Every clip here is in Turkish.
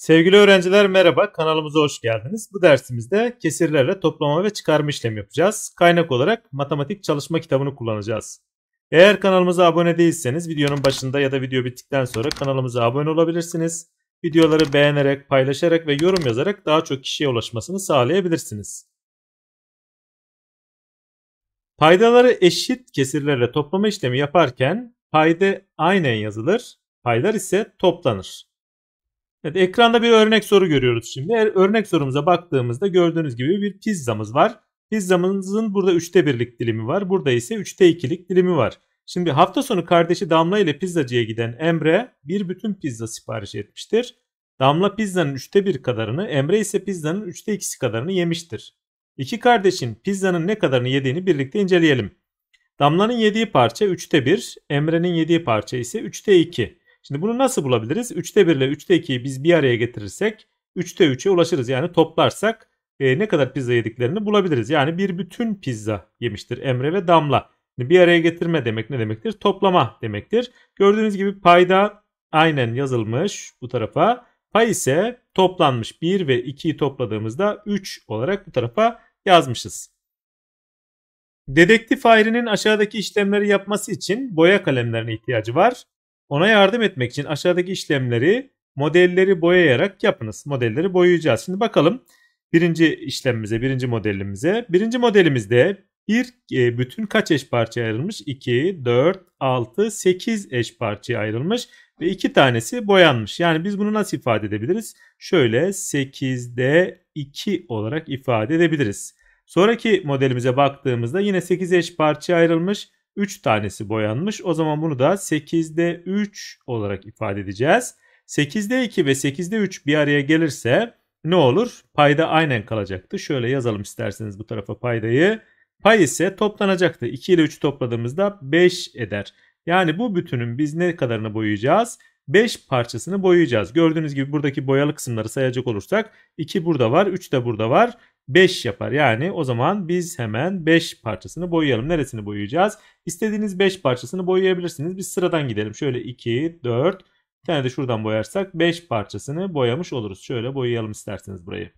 Sevgili öğrenciler merhaba, kanalımıza hoş geldiniz. Bu dersimizde kesirlerle toplama ve çıkarma işlemi yapacağız. Kaynak olarak matematik çalışma kitabını kullanacağız. Eğer kanalımıza abone değilseniz videonun başında ya da video bittikten sonra kanalımıza abone olabilirsiniz. Videoları beğenerek, paylaşarak ve yorum yazarak daha çok kişiye ulaşmasını sağlayabilirsiniz. Paydaları eşit kesirlerle toplama işlemi yaparken payda aynen yazılır, paylar ise toplanır. Evet, ekranda bir örnek soru görüyoruz şimdi. E, örnek sorumuza baktığımızda gördüğünüz gibi bir pizzamız var. Pizzamızın burada 3'te 1'lik dilimi var. Burada ise 3'te 2'lik dilimi var. Şimdi hafta sonu kardeşi Damla ile pizzacıya giden Emre bir bütün pizza sipariş etmiştir. Damla pizzanın 3'te 1 kadarını, Emre ise pizzanın 3'te 2'si kadarını yemiştir. İki kardeşin pizzanın ne kadarını yediğini birlikte inceleyelim. Damla'nın yediği parça 3'te 1, Emre'nin yediği parça ise 3'te 2. Şimdi bunu nasıl bulabiliriz? 3'te 1 ile 3'te 2'yi biz bir araya getirirsek 3'te 3'e ulaşırız. Yani toplarsak e, ne kadar pizza yediklerini bulabiliriz. Yani bir bütün pizza yemiştir Emre ve Damla. Şimdi bir araya getirme demek ne demektir? Toplama demektir. Gördüğünüz gibi payda aynen yazılmış bu tarafa. Pay ise toplanmış 1 ve 2'yi topladığımızda 3 olarak bu tarafa yazmışız. Dedektif Hayri'nin aşağıdaki işlemleri yapması için boya kalemlerine ihtiyacı var. Ona yardım etmek için aşağıdaki işlemleri modelleri boyayarak yapınız. Modelleri boyayacağız. Şimdi bakalım birinci işlemimize, birinci modelimize. Birinci modelimizde bir e, bütün kaç eş parçaya ayrılmış? 2, 4, 6, 8 eş parçaya ayrılmış ve iki tanesi boyanmış. Yani biz bunu nasıl ifade edebiliriz? Şöyle 8'de 2 olarak ifade edebiliriz. Sonraki modelimize baktığımızda yine 8 eş parçaya ayrılmış 3 tanesi boyanmış. O zaman bunu da 8'de 3 olarak ifade edeceğiz. 8'de 2 ve 8'de 3 bir araya gelirse ne olur? Payda aynen kalacaktı. Şöyle yazalım isterseniz bu tarafa paydayı. Pay ise toplanacaktı. 2 ile 3 topladığımızda 5 eder. Yani bu bütünün biz ne kadarını boyayacağız? 5 parçasını boyayacağız. Gördüğünüz gibi buradaki boyalı kısımları sayacak olursak 2 burada var, 3 de burada var. 5 yapar. Yani o zaman biz hemen 5 parçasını boyayalım. Neresini boyayacağız? İstediğiniz 5 parçasını boyayabilirsiniz. Biz sıradan gidelim. Şöyle 2, 4, bir tane de şuradan boyarsak 5 parçasını boyamış oluruz. Şöyle boyayalım isterseniz burayı.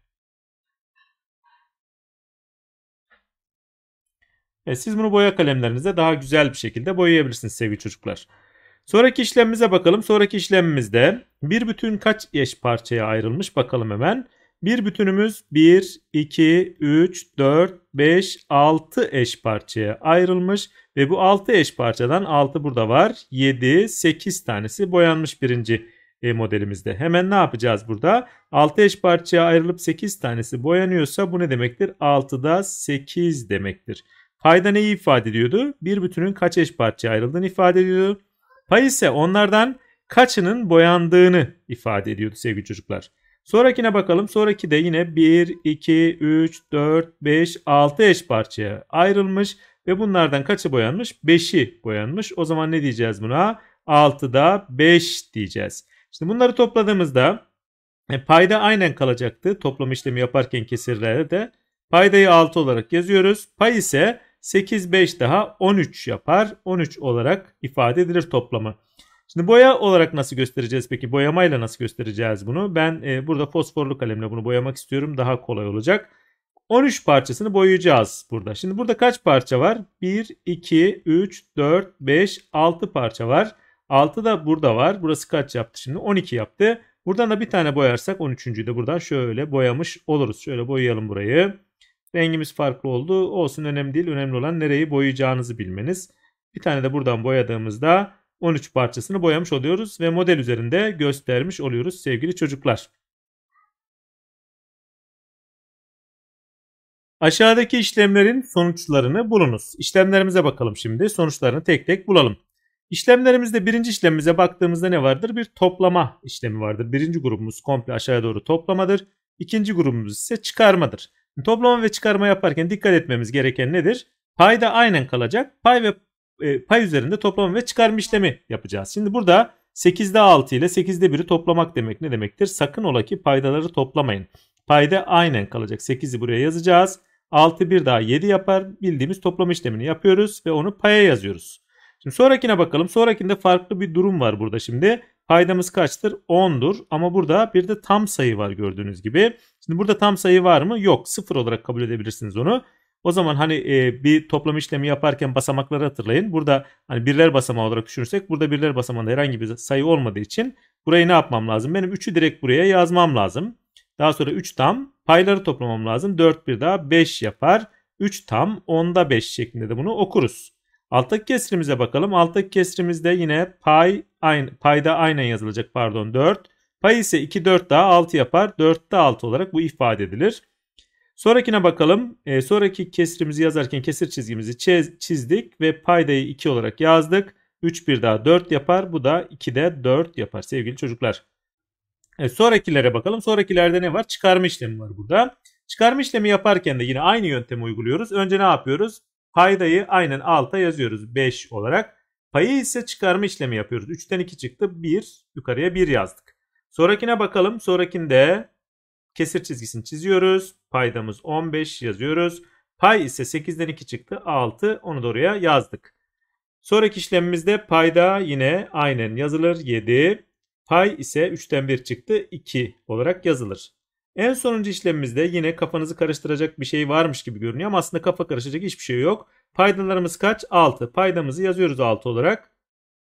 Evet, siz bunu boya kalemlerinizle daha güzel bir şekilde boyayabilirsiniz sevgili çocuklar. Sonraki işlemimize bakalım. Sonraki işlemimizde bir bütün kaç eş parçaya ayrılmış bakalım hemen. Bir bütünümüz 1, 2, 3, 4, 5, 6 eş parçaya ayrılmış ve bu 6 eş parçadan 6 burada var. 7, 8 tanesi boyanmış birinci e, modelimizde. Hemen ne yapacağız burada? 6 eş parçaya ayrılıp 8 tanesi boyanıyorsa bu ne demektir? 6'da 8 demektir. Payda neyi ifade ediyordu? Bir bütünün kaç eş parçaya ayrıldığını ifade ediyordu. Pay ise onlardan kaçının boyandığını ifade ediyordu sevgili çocuklar. Sonrakine bakalım. Sonraki de yine 1, 2, 3, 4, 5, 6 eş parçaya ayrılmış. Ve bunlardan kaçı boyanmış? 5'i boyanmış. O zaman ne diyeceğiz buna? 6'da 5 diyeceğiz. Şimdi bunları topladığımızda e, payda aynen kalacaktı. Toplam işlemi yaparken kesirlerde de paydayı 6 olarak yazıyoruz. Pay ise 8, 5 daha 13 yapar. 13 olarak ifade edilir toplamı. Şimdi boya olarak nasıl göstereceğiz peki? Boyamayla nasıl göstereceğiz bunu? Ben e, burada fosforlu kalemle bunu boyamak istiyorum. Daha kolay olacak. 13 parçasını boyayacağız burada. Şimdi burada kaç parça var? 1, 2, 3, 4, 5, 6 parça var. 6 da burada var. Burası kaç yaptı şimdi? 12 yaptı. Buradan da bir tane boyarsak 13.'yü de buradan şöyle boyamış oluruz. Şöyle boyayalım burayı. Rengimiz farklı oldu. Olsun önemli değil. Önemli olan nereyi boyayacağınızı bilmeniz. Bir tane de buradan boyadığımızda 13 parçasını boyamış oluyoruz ve model üzerinde göstermiş oluyoruz sevgili çocuklar. Aşağıdaki işlemlerin sonuçlarını bulunuz. İşlemlerimize bakalım şimdi. Sonuçlarını tek tek bulalım. İşlemlerimizde birinci işlemimize baktığımızda ne vardır? Bir toplama işlemi vardır. Birinci grubumuz komple aşağıya doğru toplamadır. İkinci grubumuz ise çıkarmadır. Toplama ve çıkarma yaparken dikkat etmemiz gereken nedir? Payda aynen kalacak. Pay ve e, pay üzerinde toplama ve çıkarma işlemi yapacağız. Şimdi burada 8'de 6 ile 8'de 1'i toplamak demek ne demektir? Sakın ola ki paydaları toplamayın. Payda aynen kalacak. 8'i buraya yazacağız. 6 1 daha 7 yapar. Bildiğimiz toplama işlemini yapıyoruz ve onu paya yazıyoruz. Şimdi sonrakine bakalım. Sonrakinde farklı bir durum var burada şimdi. Paydamız kaçtır? 10'dur ama burada bir de tam sayı var gördüğünüz gibi. Şimdi burada tam sayı var mı? Yok. 0 olarak kabul edebilirsiniz onu. O zaman hani e, bir toplam işlemi yaparken basamakları hatırlayın. Burada hani birler basamağı olarak düşünürsek burada birler basamağında herhangi bir sayı olmadığı için burayı ne yapmam lazım? Benim 3'ü direkt buraya yazmam lazım. Daha sonra 3 tam payları toplamam lazım. 4 bir daha 5 yapar. 3 tam 10'da 5 şeklinde de bunu okuruz. Alttaki kesrimize bakalım. Alttaki kesrimizde yine pay aynı, payda aynen yazılacak pardon 4. Pay ise 2 4 daha 6 yapar. 4'te 6 olarak bu ifade edilir. Sonrakine bakalım. E, sonraki kesrimizi yazarken kesir çizgimizi çizdik ve paydayı 2 olarak yazdık. 3 bir daha 4 yapar. Bu da 2'de 4 yapar sevgili çocuklar. E, sonrakilere bakalım. Sonrakilerde ne var? Çıkarma işlemi var burada. Çıkarma işlemi yaparken de yine aynı yöntemi uyguluyoruz. Önce ne yapıyoruz? Paydayı aynen alta yazıyoruz 5 olarak. Payı ise çıkarma işlemi yapıyoruz. 3'ten 2 çıktı 1 yukarıya 1 yazdık. Sonrakine bakalım. Sonrakinde Kesir çizgisini çiziyoruz. Paydamız 15 yazıyoruz. Pay ise 8'den 2 çıktı 6 onu da oraya yazdık. Sonraki işlemimizde payda yine aynen yazılır 7. Pay ise 3'ten 1 çıktı 2 olarak yazılır. En sonuncu işlemimizde yine kafanızı karıştıracak bir şey varmış gibi görünüyor ama aslında kafa karışacak hiçbir şey yok. Paydalarımız kaç? 6. Paydamızı yazıyoruz 6 olarak.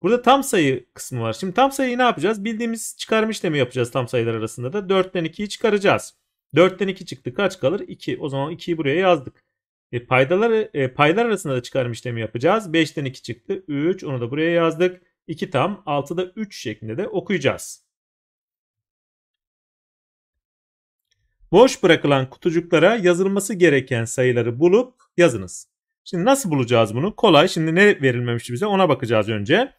Burada tam sayı kısmı var. Şimdi tam sayıyı ne yapacağız? Bildiğimiz çıkarma işlemi yapacağız tam sayılar arasında da. 4'ten 2'yi çıkaracağız. 4'ten 2 çıktı. Kaç kalır? 2. O zaman 2'yi buraya yazdık. E, paydalar, e, paylar arasında da çıkarma işlemi yapacağız. 5'ten 2 çıktı. 3. Onu da buraya yazdık. 2 tam. 6'da 3 şeklinde de okuyacağız. Boş bırakılan kutucuklara yazılması gereken sayıları bulup yazınız. Şimdi nasıl bulacağız bunu? Kolay. Şimdi ne verilmemiş bize ona bakacağız önce.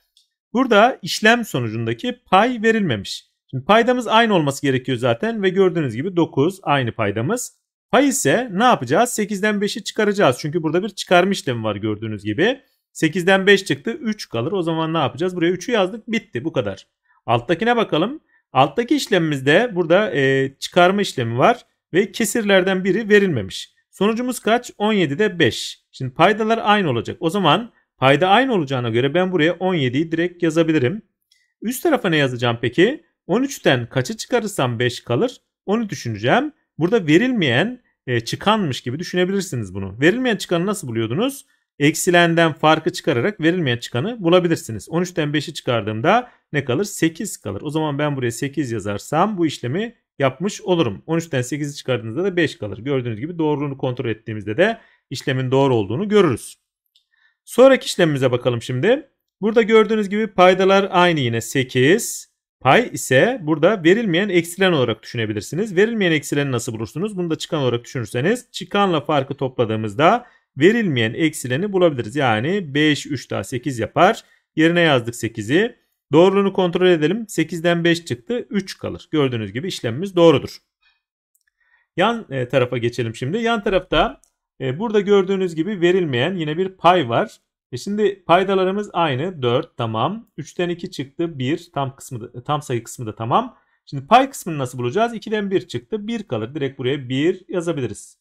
Burada işlem sonucundaki pay verilmemiş. Şimdi paydamız aynı olması gerekiyor zaten ve gördüğünüz gibi 9 aynı paydamız. Pay ise ne yapacağız? 8'den 5'i çıkaracağız. Çünkü burada bir çıkarma işlemi var gördüğünüz gibi. 8'den 5 çıktı 3 kalır. O zaman ne yapacağız? Buraya 3'ü yazdık bitti bu kadar. Alttakine bakalım. Alttaki işlemimizde burada e, çıkarma işlemi var ve kesirlerden biri verilmemiş. Sonucumuz kaç? 17'de 5. Şimdi paydalar aynı olacak. O zaman Hayda aynı olacağına göre ben buraya 17'yi direkt yazabilirim. Üst tarafa ne yazacağım peki? 13'ten kaçı çıkarırsam 5 kalır. Onu düşüneceğim. Burada verilmeyen e, çıkanmış gibi düşünebilirsiniz bunu. Verilmeyen çıkanı nasıl buluyordunuz? Eksilenden farkı çıkararak verilmeyen çıkanı bulabilirsiniz. 13'ten 5'i çıkardığımda ne kalır? 8 kalır. O zaman ben buraya 8 yazarsam bu işlemi yapmış olurum. 13'ten 8'i çıkardığınızda da 5 kalır. Gördüğünüz gibi doğruluğunu kontrol ettiğimizde de işlemin doğru olduğunu görürüz. Sonraki işlemimize bakalım şimdi. Burada gördüğünüz gibi paydalar aynı yine 8. Pay ise burada verilmeyen eksilen olarak düşünebilirsiniz. Verilmeyen eksileni nasıl bulursunuz? Bunu da çıkan olarak düşünürseniz çıkanla farkı topladığımızda verilmeyen eksileni bulabiliriz. Yani 5 3 daha 8 yapar. Yerine yazdık 8'i. Doğruluğunu kontrol edelim. 8'den 5 çıktı. 3 kalır. Gördüğünüz gibi işlemimiz doğrudur. Yan e, tarafa geçelim şimdi. Yan tarafta e, burada gördüğünüz gibi verilmeyen yine bir pay var. E, şimdi paydalarımız aynı. 4 tamam. 3'ten 2 çıktı. 1 tam kısmı da, tam sayı kısmı da tamam. Şimdi pay kısmını nasıl bulacağız? 2'den 1 çıktı. 1 kalır. Direkt buraya 1 yazabiliriz.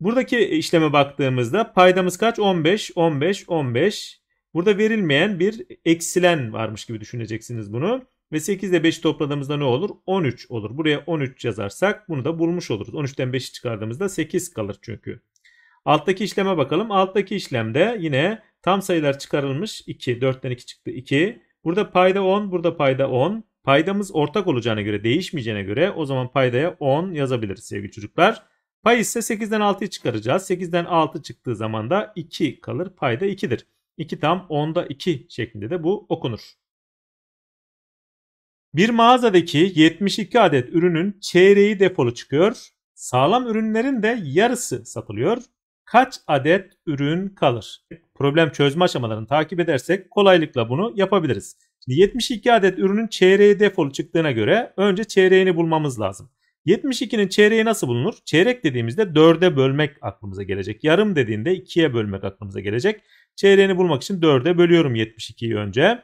Buradaki işleme baktığımızda paydamız kaç? 15, 15, 15. Burada verilmeyen bir eksilen varmış gibi düşüneceksiniz bunu. Ve 8 ile 5'i topladığımızda ne olur? 13 olur. Buraya 13 yazarsak bunu da bulmuş oluruz. 13'ten 5'i çıkardığımızda 8 kalır çünkü. Alttaki işleme bakalım. Alttaki işlemde yine tam sayılar çıkarılmış. 2, 4'ten 2 çıktı 2. Burada payda 10, burada payda 10. Paydamız ortak olacağına göre, değişmeyeceğine göre o zaman paydaya 10 yazabiliriz sevgili çocuklar. Pay ise 8'den 6'yı çıkaracağız. 8'den 6 çıktığı zaman da 2 kalır. Payda 2'dir. 2 tam 10'da 2 şeklinde de bu okunur. Bir mağazadaki 72 adet ürünün çeyreği depolu çıkıyor. Sağlam ürünlerin de yarısı satılıyor. Kaç adet ürün kalır? Problem çözme aşamalarını takip edersek kolaylıkla bunu yapabiliriz. Şimdi 72 adet ürünün çeyreği defolu çıktığına göre önce çeyreğini bulmamız lazım. 72'nin çeyreği nasıl bulunur? Çeyrek dediğimizde 4'e bölmek aklımıza gelecek. Yarım dediğinde 2'ye bölmek aklımıza gelecek. Çeyreğini bulmak için 4'e bölüyorum 72'yi önce.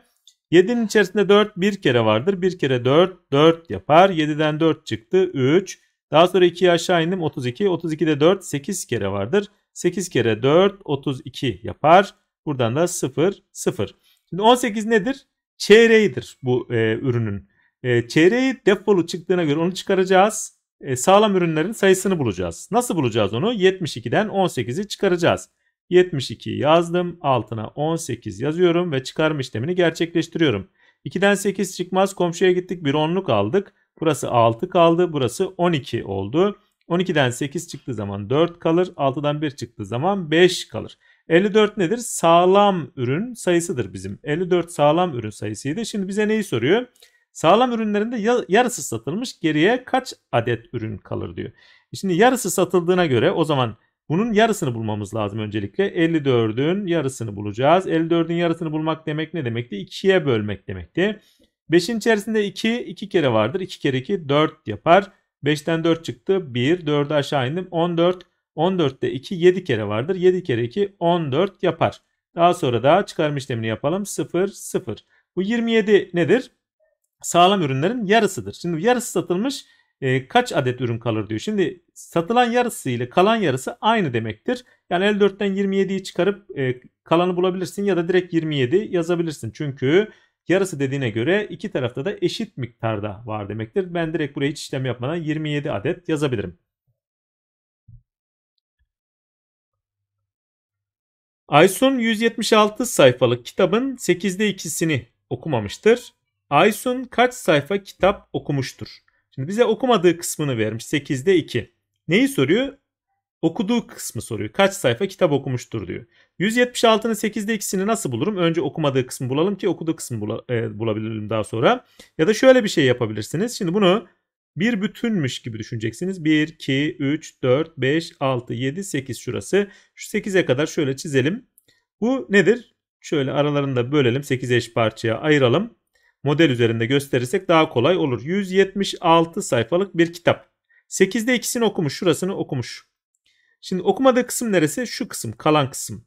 7'nin içerisinde 4 bir kere vardır. bir kere 4 4 yapar. 7'den 4 çıktı 3. Daha sonra 2'ye aşağı indim 32. 32'de 4 8 kere vardır. 8 kere 4 32 yapar. Buradan da 0 0. Şimdi 18 nedir? Çeyreğidir bu e, ürünün. E, çeyreği defolu çıktığına göre onu çıkaracağız. E, sağlam ürünlerin sayısını bulacağız. Nasıl bulacağız onu? 72'den 18'i çıkaracağız. 72 yazdım. Altına 18 yazıyorum ve çıkarım işlemini gerçekleştiriyorum. 2'den 8 çıkmaz. Komşuya gittik. Bir onluk aldık. Burası 6 kaldı. Burası 12 oldu. 12'den 8 çıktığı zaman 4 kalır. 6'dan 1 çıktığı zaman 5 kalır. 54 nedir? Sağlam ürün sayısıdır bizim. 54 sağlam ürün sayısıydı. Şimdi bize neyi soruyor? Sağlam ürünlerinde yarısı satılmış geriye kaç adet ürün kalır diyor. Şimdi yarısı satıldığına göre o zaman bunun yarısını bulmamız lazım öncelikle. 54'ün yarısını bulacağız. 54'ün yarısını bulmak demek ne demekti? 2'ye bölmek demekti. 5'in içerisinde 2, 2 kere vardır. 2 kere 2, 4 yapar. 5'ten 4 çıktı. 1, 4'e aşağı indim. 14, 14'te 2, 7 kere vardır. 7 kere 2, 14 yapar. Daha sonra da çıkarım işlemini yapalım. 0, 0. Bu 27 nedir? Sağlam ürünlerin yarısıdır. Şimdi yarısı satılmış, e, kaç adet ürün kalır diyor. Şimdi satılan yarısı ile kalan yarısı aynı demektir. Yani 54'ten 27'yi çıkarıp e, kalanı bulabilirsin ya da direkt 27 yazabilirsin. Çünkü yarısı dediğine göre iki tarafta da eşit miktarda var demektir. Ben direkt buraya hiç işlem yapmadan 27 adet yazabilirim. Aysun 176 sayfalık kitabın 8'de 2'sini okumamıştır. Aysun kaç sayfa kitap okumuştur? Şimdi bize okumadığı kısmını vermiş. 8'de 2. Neyi soruyor? Okuduğu kısmı soruyor. Kaç sayfa kitap okumuştur diyor. 176'nın 8'de 2'sini nasıl bulurum? Önce okumadığı kısmı bulalım ki okuduğu kısmı bula, e, bulabilirim daha sonra. Ya da şöyle bir şey yapabilirsiniz. Şimdi bunu bir bütünmüş gibi düşüneceksiniz. 1, 2, 3, 4, 5, 6, 7, 8 şurası. Şu 8'e kadar şöyle çizelim. Bu nedir? Şöyle aralarında bölelim. 8 eş parçaya ayıralım model üzerinde gösterirsek daha kolay olur. 176 sayfalık bir kitap. 8'de ikisini okumuş, şurasını okumuş. Şimdi okumadığı kısım neresi? Şu kısım, kalan kısım.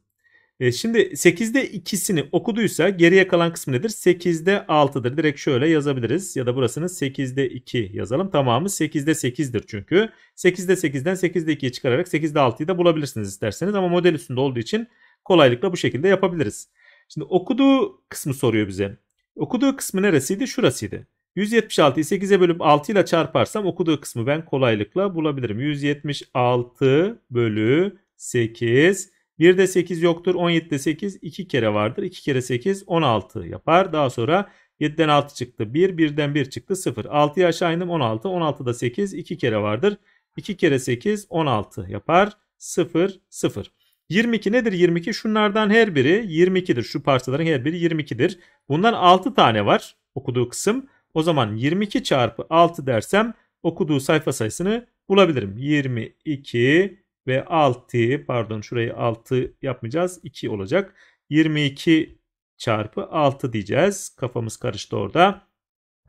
E şimdi 8'de ikisini okuduysa geriye kalan kısım nedir? 8'de 6'dır. Direkt şöyle yazabiliriz. Ya da burasını 8'de 2 yazalım. Tamamı 8'de 8'dir çünkü. 8'de 8'den 8'de 2'yi çıkararak 8'de 6'yı da bulabilirsiniz isterseniz. Ama model üstünde olduğu için kolaylıkla bu şekilde yapabiliriz. Şimdi okuduğu kısmı soruyor bize. Okuduğu kısmı neresiydi? Şurasıydı. 176'yı 8'e bölüp 6 ile çarparsam okuduğu kısmı ben kolaylıkla bulabilirim. 176 bölü 8. 1'de 8 yoktur. 17'de 8 2 kere vardır. 2 kere 8 16 yapar. Daha sonra 7'den 6 çıktı 1. 1'den 1 çıktı 0. 6'ya aşağı indim 16. 16'da 8 2 kere vardır. 2 kere 8 16 yapar. 0 0. 22 nedir 22? Şunlardan her biri 22'dir. Şu parçaların her biri 22'dir. Bundan 6 tane var okuduğu kısım. O zaman 22 çarpı 6 dersem okuduğu sayfa sayısını bulabilirim. 22 ve 6 pardon şurayı 6 yapmayacağız. 2 olacak. 22 çarpı 6 diyeceğiz. Kafamız karıştı orada.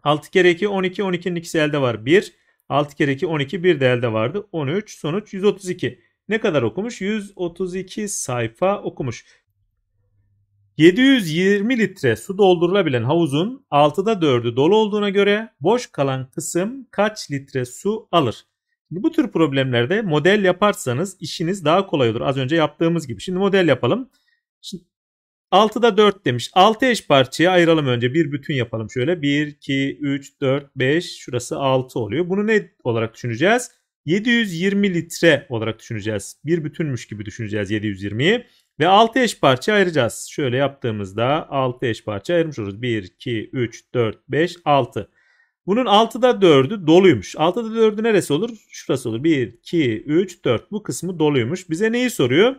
6 kere 2 12. 12'nin ikisi elde var. 1. 6 kere 2 12. 1 de elde vardı. 13. Sonuç 132. Ne kadar okumuş? 132 sayfa okumuş. 720 litre su doldurulabilen havuzun 6'da 4'ü dolu olduğuna göre boş kalan kısım kaç litre su alır? Şimdi bu tür problemlerde model yaparsanız işiniz daha kolay olur. Az önce yaptığımız gibi. Şimdi model yapalım. Şimdi 6'da 4 demiş. 6 eş parçaya ayıralım önce. Bir bütün yapalım şöyle. 1, 2, 3, 4, 5. Şurası 6 oluyor. Bunu ne olarak düşüneceğiz? 720 litre olarak düşüneceğiz. Bir bütünmüş gibi düşüneceğiz 720'yi. Ve 6 eş parça ayıracağız. Şöyle yaptığımızda 6 eş parça ayırmış oluruz. 1, 2, 3, 4, 5, 6. Bunun 6'da 4'ü doluymuş. 6'da 4'ü neresi olur? Şurası olur. 1, 2, 3, 4 bu kısmı doluymuş. Bize neyi soruyor?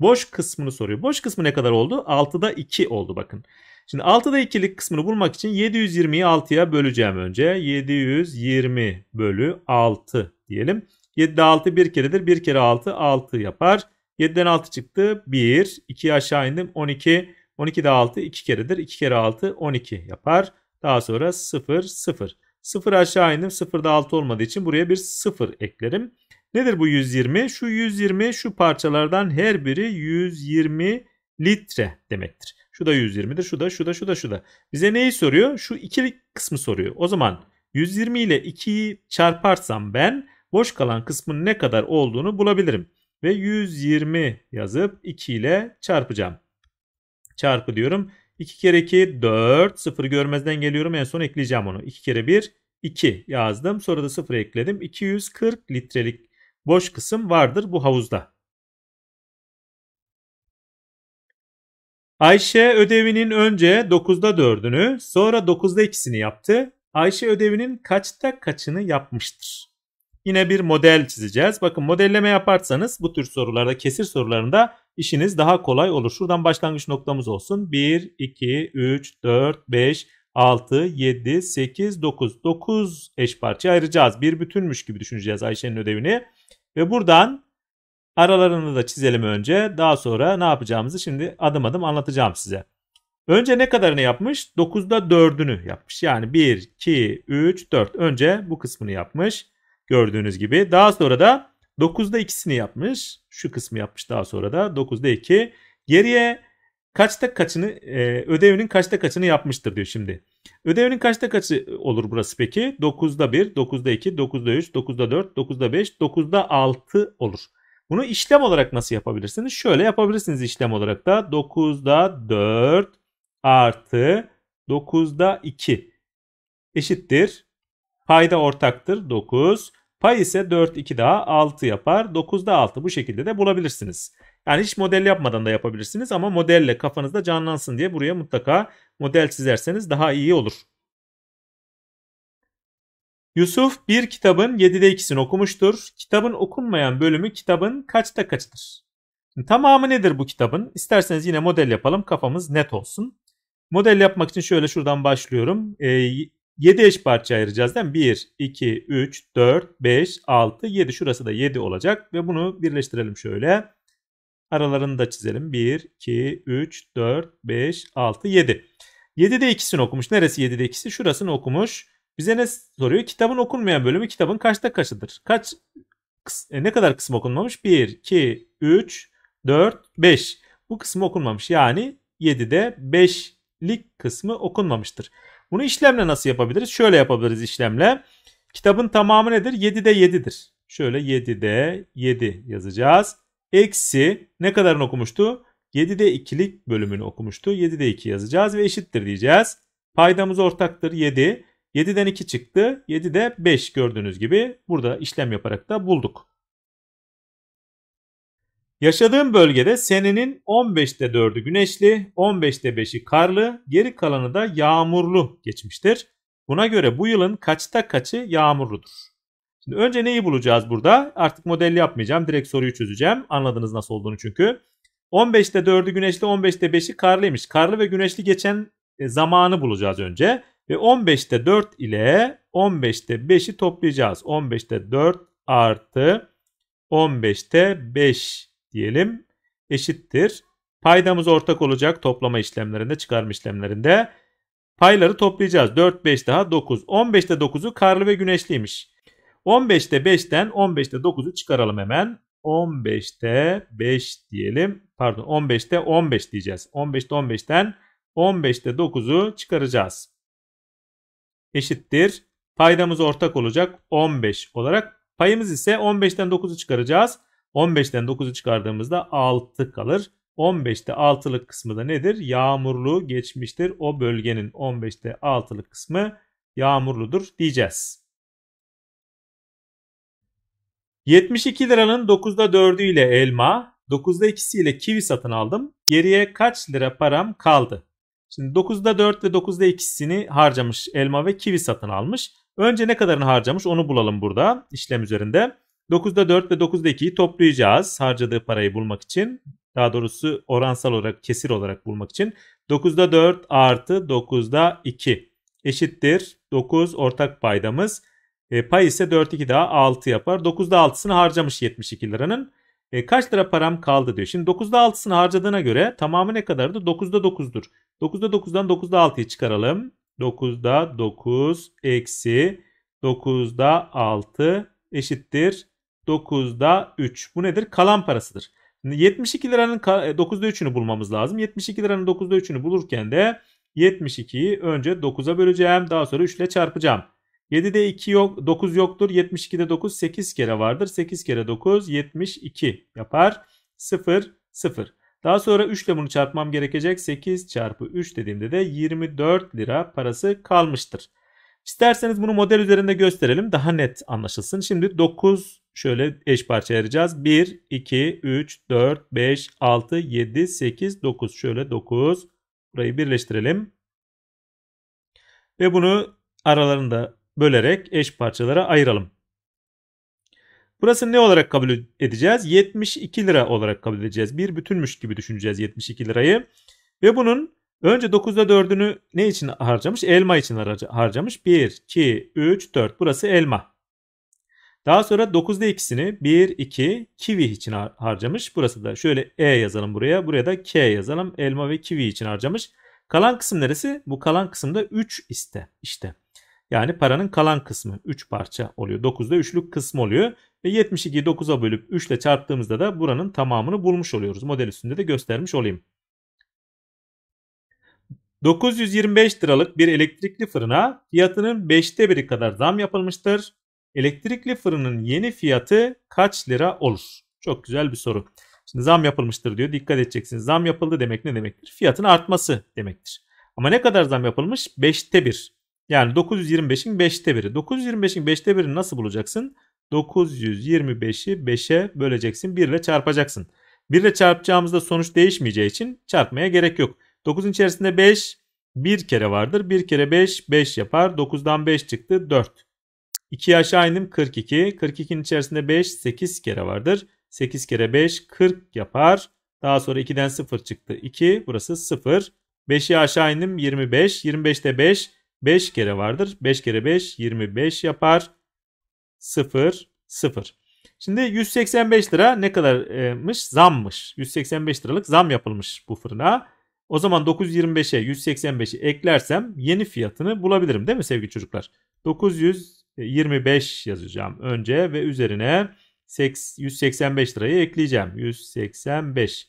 Boş kısmını soruyor. Boş kısmı ne kadar oldu? 6'da 2 oldu bakın. Şimdi 6'da 2'lik kısmını bulmak için 720'yi 6'ya böleceğim önce. 720 bölü 6 diyelim. 7'de 6 bir keredir. 1 kere 6 6 yapar. 7'den 6 çıktı 1. 2'ye aşağı indim 12. 12'de 6 2 keredir. 2 kere 6 12 yapar. Daha sonra 0 0. 0 aşağı indim 0'da 6 olmadığı için buraya bir 0 eklerim. Nedir bu 120? Şu 120 şu parçalardan her biri 120 litre demektir. Şu da 120'dir, şu da, şu da, şu da, şu da. Bize neyi soruyor? Şu iki kısmı soruyor. O zaman 120 ile 2'yi çarparsam ben boş kalan kısmın ne kadar olduğunu bulabilirim. Ve 120 yazıp 2 ile çarpacağım. Çarpı diyorum. 2 kere 2 4 0 görmezden geliyorum en son ekleyeceğim onu. 2 kere 1 2 yazdım. Sonra da 0 ekledim. 240 litrelik boş kısım vardır bu havuzda. Ayşe ödevinin önce 9'da 4'ünü sonra 9'da 2'sini yaptı. Ayşe ödevinin kaçta kaçını yapmıştır? yine bir model çizeceğiz. Bakın modelleme yaparsanız bu tür sorularda kesir sorularında işiniz daha kolay olur. Şuradan başlangıç noktamız olsun. 1, 2, 3, 4, 5, 6, 7, 8, 9. 9 eş parçaya ayıracağız. Bir bütünmüş gibi düşüneceğiz Ayşe'nin ödevini. Ve buradan aralarını da çizelim önce. Daha sonra ne yapacağımızı şimdi adım adım anlatacağım size. Önce ne kadarını yapmış? 9'da 4'ünü yapmış. Yani 1, 2, 3, 4. Önce bu kısmını yapmış. Gördüğünüz gibi. Daha sonra da 9'da ikisini yapmış. Şu kısmı yapmış daha sonra da 9'da 2. Geriye kaçta kaçını e, ödevinin kaçta kaçını yapmıştır diyor şimdi. Ödevinin kaçta kaçı olur burası peki? 9'da 1, 9'da 2, 9'da 3, 9'da 4, 9'da 5, 9'da 6 olur. Bunu işlem olarak nasıl yapabilirsiniz? Şöyle yapabilirsiniz işlem olarak da 9'da 4 artı 9'da 2 eşittir Payda ortaktır 9. Pay ise 4 2 daha 6 yapar. 9 da 6 bu şekilde de bulabilirsiniz. Yani hiç model yapmadan da yapabilirsiniz ama modelle kafanızda canlansın diye buraya mutlaka model çizerseniz daha iyi olur. Yusuf bir kitabın 7'de 2'sini okumuştur. Kitabın okunmayan bölümü kitabın kaçta kaçıdır? tamamı nedir bu kitabın? İsterseniz yine model yapalım kafamız net olsun. Model yapmak için şöyle şuradan başlıyorum. Ee, 7 eş parça ayıracağız değil mi? 1, 2, 3, 4, 5, 6, 7. Şurası da 7 olacak ve bunu birleştirelim şöyle. Aralarını da çizelim. 1, 2, 3, 4, 5, 6, 7. de ikisini okumuş. Neresi de ikisi? Şurasını okumuş. Bize ne soruyor? Kitabın okunmayan bölümü kitabın kaçta kaçıdır? Kaç e, ne kadar kısım okunmamış? 1, 2, 3, 4, 5. Bu kısmı okunmamış. Yani 7'de 5'lik kısmı okunmamıştır. Bunu işlemle nasıl yapabiliriz? Şöyle yapabiliriz işlemle. Kitabın tamamı nedir? 7'de 7'dir. Şöyle 7'de 7 yazacağız. Eksi ne kadarını okumuştu? 7'de 2'lik bölümünü okumuştu. 7'de 2 yazacağız ve eşittir diyeceğiz. Paydamız ortaktır 7. 7'den 2 çıktı. 7'de 5 gördüğünüz gibi burada işlem yaparak da bulduk. Yaşadığım bölgede senenin 15'te 4'ü güneşli, 15'te 5'i karlı, geri kalanı da yağmurlu geçmiştir. Buna göre bu yılın kaçta kaçı yağmurludur? Şimdi önce neyi bulacağız burada? Artık model yapmayacağım. Direkt soruyu çözeceğim. Anladınız nasıl olduğunu çünkü. 15'te 4'ü güneşli, 15'te 5'i karlıymış. Karlı ve güneşli geçen e, zamanı bulacağız önce. Ve 15'te 4 ile 15'te 5'i toplayacağız. 15'te 4 artı 15'te 5 diyelim eşittir. Paydamız ortak olacak toplama işlemlerinde, çıkarma işlemlerinde. Payları toplayacağız. 4, 5 daha 9. 15'te 9'u karlı ve güneşliymiş. 15'te 5'ten 15'te 9'u çıkaralım hemen. 15'te 5 diyelim. Pardon 15'te 15 diyeceğiz. 15'te 15'ten 15'te 9'u çıkaracağız. Eşittir. Paydamız ortak olacak 15 olarak. Payımız ise 15'ten 9'u çıkaracağız. 15'ten 9'u çıkardığımızda 6 kalır. 15'te 6'lık kısmı da nedir? Yağmurlu geçmiştir. O bölgenin 15'te 6'lık kısmı yağmurludur diyeceğiz. 72 liranın 9'da 4'ü ile elma, 9'da 2'si ile kivi satın aldım. Geriye kaç lira param kaldı? Şimdi 9'da 4 ve 9'da 2'sini harcamış elma ve kivi satın almış. Önce ne kadarını harcamış onu bulalım burada işlem üzerinde. 9'da 4 ve 9'da 2'yi toplayacağız harcadığı parayı bulmak için. Daha doğrusu oransal olarak kesir olarak bulmak için. 9'da 4 artı 9'da 2 eşittir. 9 ortak paydamız. E, pay ise 4 2 daha 6 yapar. 9'da 6'sını harcamış 72 liranın. E, kaç lira param kaldı diyor. Şimdi 9'da 6'sını harcadığına göre tamamı ne kadardı? 9'da 9'dur. 9'da 9'dan 9'da 6'yı çıkaralım. 9'da 9 eksi 9'da 6 eşittir 9'da 3. Bu nedir? Kalan parasıdır. 72 liranın 9'da e, 3'ünü bulmamız lazım. 72 liranın 9'da 3'ünü bulurken de 72'yi önce 9'a böleceğim. Daha sonra 3 ile çarpacağım. 7'de 2 yok, 9 yoktur. 72'de 9 8 kere vardır. 8 kere 9 72 yapar. 0 0. Daha sonra 3 ile bunu çarpmam gerekecek. 8 çarpı 3 dediğimde de 24 lira parası kalmıştır. İsterseniz bunu model üzerinde gösterelim daha net anlaşılsın. Şimdi 9 şöyle eş parça ayıracağız. 1, 2, 3, 4, 5, 6, 7, 8, 9. Şöyle 9. Burayı birleştirelim. Ve bunu aralarında bölerek eş parçalara ayıralım. Burası ne olarak kabul edeceğiz? 72 lira olarak kabul edeceğiz. Bir bütünmüş gibi düşüneceğiz 72 lirayı. Ve bunun önce 9'da 4'ünü ne için harcamış? Elma için harcamış. 1, 2, 3, 4. Burası elma. Daha sonra 9'da ikisini 1, 2, kivi için harcamış. Burası da şöyle E yazalım buraya. Buraya da K yazalım. Elma ve kivi için harcamış. Kalan kısım neresi? Bu kalan kısımda 3 iste. işte. Yani paranın kalan kısmı 3 parça oluyor. 9'da 3'lük kısmı oluyor. Ve 72'yi 9'a bölüp 3 ile çarptığımızda da buranın tamamını bulmuş oluyoruz. Model üstünde de göstermiş olayım. 925 liralık bir elektrikli fırına fiyatının 5'te biri kadar zam yapılmıştır. Elektrikli fırının yeni fiyatı kaç lira olur? Çok güzel bir soru. Şimdi zam yapılmıştır diyor. Dikkat edeceksiniz. Zam yapıldı demek ne demektir? Fiyatın artması demektir. Ama ne kadar zam yapılmış? 5'te 1. Yani 925'in 5'te 1'i. 925'in 5'te 1'ini nasıl bulacaksın? 925'i 5'e böleceksin. 1 ile çarpacaksın. 1 ile çarpacağımızda sonuç değişmeyeceği için çarpmaya gerek yok. 9'un içerisinde 5 bir kere vardır. 1 kere 5 5 yapar. 9'dan 5 çıktı 4. 2 aşağı indim 42. 42'nin içerisinde 5 8 kere vardır. 8 kere 5 40 yapar. Daha sonra 2'den 0 çıktı. 2 burası 0. 5'i aşağı indim 25. 25'te 5 5 kere vardır. 5 kere 5 25 yapar. 0 0. Şimdi 185 lira ne kadarmış? Zammış. 185 liralık zam yapılmış bu fırına. O zaman 925'e 185'i eklersem yeni fiyatını bulabilirim değil mi sevgili çocuklar? 900 25 e, yazacağım önce ve üzerine 185 lirayı ekleyeceğim. 185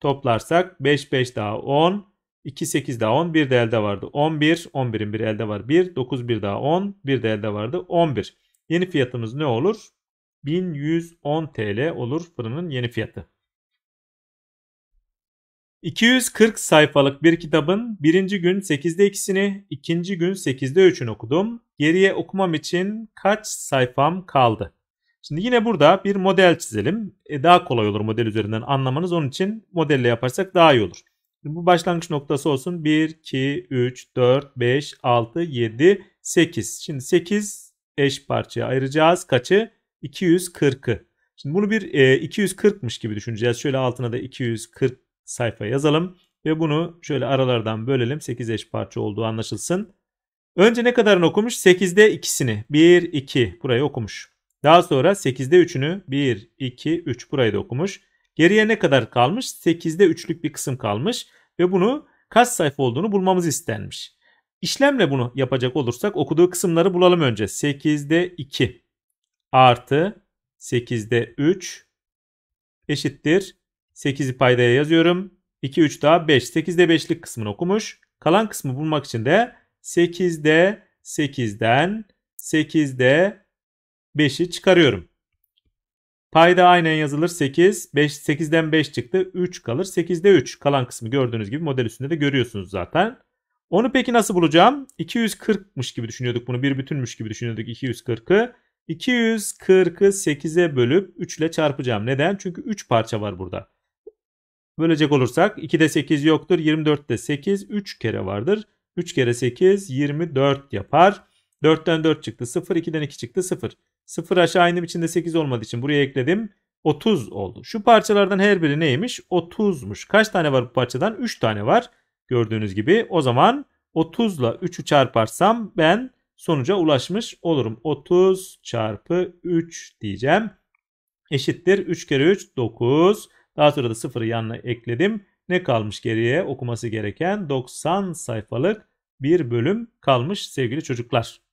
toplarsak 5 5 daha 10 2 8 daha 10 bir de elde vardı. 11 11'in bir elde var. 1 9 1 daha 10 bir de elde vardı. 11. Yeni fiyatımız ne olur? 1110 TL olur fırının yeni fiyatı. 240 sayfalık bir kitabın birinci gün 8'de ikisini, ikinci gün 8'de üçünü okudum. Geriye okumam için kaç sayfam kaldı? Şimdi yine burada bir model çizelim. E daha kolay olur model üzerinden anlamanız. Onun için modelle yaparsak daha iyi olur. Şimdi bu başlangıç noktası olsun. 1, 2, 3, 4, 5, 6, 7, 8. Şimdi 8 eş parçaya ayıracağız. Kaçı? 240'ı. Şimdi bunu bir e, 240'mış gibi düşüneceğiz. Şöyle altına da 240 sayfa yazalım ve bunu şöyle aralardan bölelim. 8 eş parça olduğu anlaşılsın. Önce ne kadarını okumuş? 8'de ikisini. 1, 2 burayı okumuş. Daha sonra 8'de 3'ünü 1, 2, 3 burayı da okumuş. Geriye ne kadar kalmış? 8'de 3'lük bir kısım kalmış ve bunu kaç sayfa olduğunu bulmamız istenmiş. İşlemle bunu yapacak olursak okuduğu kısımları bulalım önce. 8'de 2 artı 8'de 3 eşittir 8'i paydaya yazıyorum. 2, 3 daha 5. 8'de 5'lik kısmını okumuş. Kalan kısmı bulmak için de 8'de 8'den 8'de 5'i çıkarıyorum. Payda aynen yazılır 8. 5, 8'den 5 çıktı. 3 kalır. 8'de 3. Kalan kısmı gördüğünüz gibi model üstünde de görüyorsunuz zaten. Onu peki nasıl bulacağım? 240'mış gibi düşünüyorduk bunu. Bir bütünmüş gibi düşünüyorduk 240'ı. 240'ı 8'e bölüp 3 ile çarpacağım. Neden? Çünkü 3 parça var burada. Bölecek olursak 2'de 8 yoktur. 24'te 8 3 kere vardır. 3 kere 8 24 yapar. 4'ten 4 çıktı 0. 2'den 2 çıktı 0. 0 aşağı indim içinde 8 olmadığı için buraya ekledim. 30 oldu. Şu parçalardan her biri neymiş? 30'muş. Kaç tane var bu parçadan? 3 tane var. Gördüğünüz gibi o zaman 30 ile 3'ü çarparsam ben sonuca ulaşmış olurum. 30 çarpı 3 diyeceğim. Eşittir 3 kere 3 9. Daha sonra da sıfırı yanına ekledim. Ne kalmış geriye? Okuması gereken 90 sayfalık bir bölüm kalmış sevgili çocuklar.